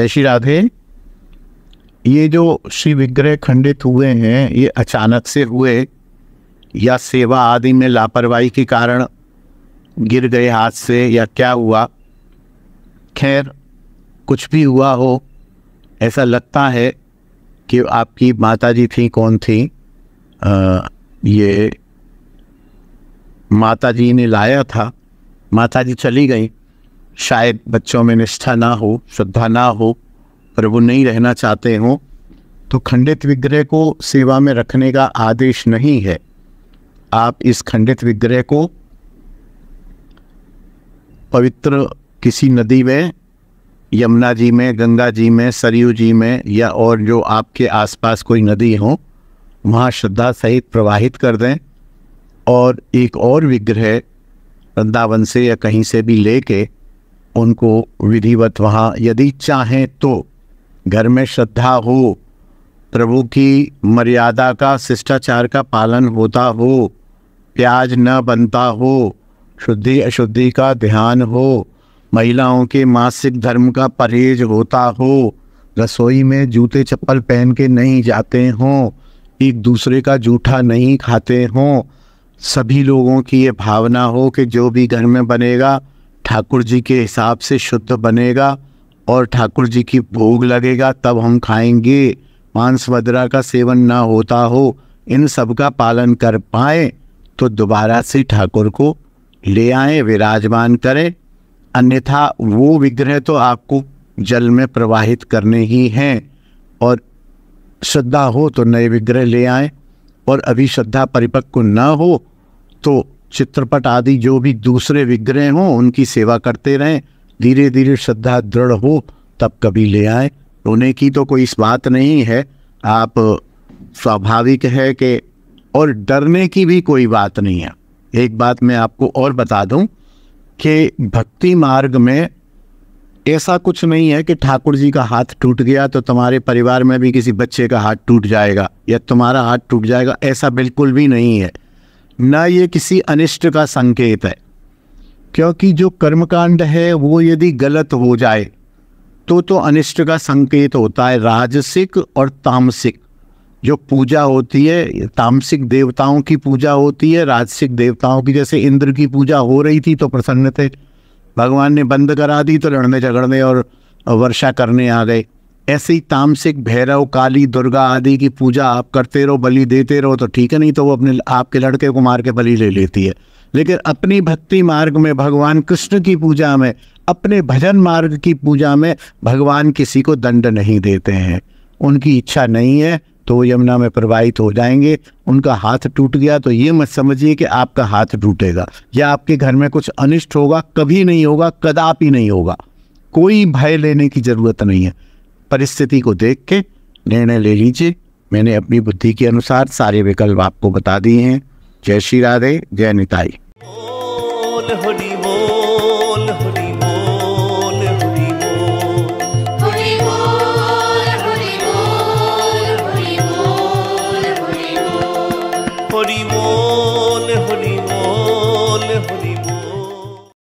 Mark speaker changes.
Speaker 1: जय श्री राधे ये जो श्री विग्रह खंडित हुए हैं ये अचानक से हुए या सेवा आदि में लापरवाही के कारण गिर गए हाथ से या क्या हुआ खैर कुछ भी हुआ हो ऐसा लगता है कि आपकी माता जी थी कौन थी आ, ये माता जी ने लाया था माता जी चली गई शायद बच्चों में निष्ठा ना हो श्रद्धा ना हो प्रभु नहीं रहना चाहते हों तो खंडित विग्रह को सेवा में रखने का आदेश नहीं है आप इस खंडित विग्रह को पवित्र किसी नदी में यमुना जी में गंगा जी में सरयू जी में या और जो आपके आसपास कोई नदी हो वहाँ श्रद्धा सहित प्रवाहित कर दें और एक और विग्रह वृंदावन से या कहीं से भी लेके उनको विधिवत वहाँ यदि चाहें तो घर में श्रद्धा हो प्रभु की मर्यादा का शिष्टाचार का पालन होता हो प्याज न बनता हो शुद्धि अशुद्धि का ध्यान हो महिलाओं के मासिक धर्म का परहेज होता हो रसोई में जूते चप्पल पहन के नहीं जाते हों एक दूसरे का जूठा नहीं खाते हों सभी लोगों की ये भावना हो कि जो भी घर में बनेगा ठाकुर जी के हिसाब से शुद्ध बनेगा और ठाकुर जी की भोग लगेगा तब हम खाएंगे मांस मदरा का सेवन ना होता हो इन सब का पालन कर पाए तो दोबारा से ठाकुर को ले आए विराजमान करें अन्यथा वो विग्रह तो आपको जल में प्रवाहित करने ही हैं और श्रद्धा हो तो नए विग्रह ले आए और अभी श्रद्धा परिपक्व न हो तो चित्रपट आदि जो भी दूसरे विग्रह हों उनकी सेवा करते रहें धीरे धीरे श्रद्धा दृढ़ हो तब कभी ले आए रोने की तो कोई इस बात नहीं है आप स्वाभाविक है कि और डरने की भी कोई बात नहीं है एक बात मैं आपको और बता दूं कि भक्ति मार्ग में ऐसा कुछ नहीं है कि ठाकुर जी का हाथ टूट गया तो तुम्हारे परिवार में भी किसी बच्चे का हाथ टूट जाएगा या तुम्हारा हाथ टूट जाएगा ऐसा बिल्कुल भी नहीं है ना ये किसी अनिष्ट का संकेत है क्योंकि जो कर्मकांड है वो यदि गलत हो जाए तो तो अनिष्ट का संकेत होता है राजसिक और तामसिक जो पूजा होती है तामसिक देवताओं की पूजा होती है राजसिक देवताओं की जैसे इंद्र की पूजा हो रही थी तो प्रसन्न थे भगवान ने बंद करा दी तो लड़ने झगड़ने और वर्षा करने आ गए ऐसे ही तामसिक भैरव काली दुर्गा आदि की पूजा आप करते रहो बलि देते रहो तो ठीक है नहीं तो वो अपने आपके लड़के को मार के बलि ले लेती है लेकिन अपनी भक्ति मार्ग में भगवान कृष्ण की पूजा में अपने भजन मार्ग की पूजा में भगवान किसी को दंड नहीं देते हैं उनकी इच्छा नहीं है तो वो यमुना में प्रवाहित हो जाएंगे उनका हाथ टूट गया तो ये मत समझिए कि आपका हाथ टूटेगा या आपके घर में कुछ अनिष्ट होगा कभी नहीं होगा कदापि नहीं होगा कोई भय लेने की ज़रूरत नहीं है परिस्थिति को देख के निर्णय ले लीजिए मैंने अपनी बुद्धि के अनुसार सारे विकल्प आपको बता दिए हैं जय श्री राधे जय निताई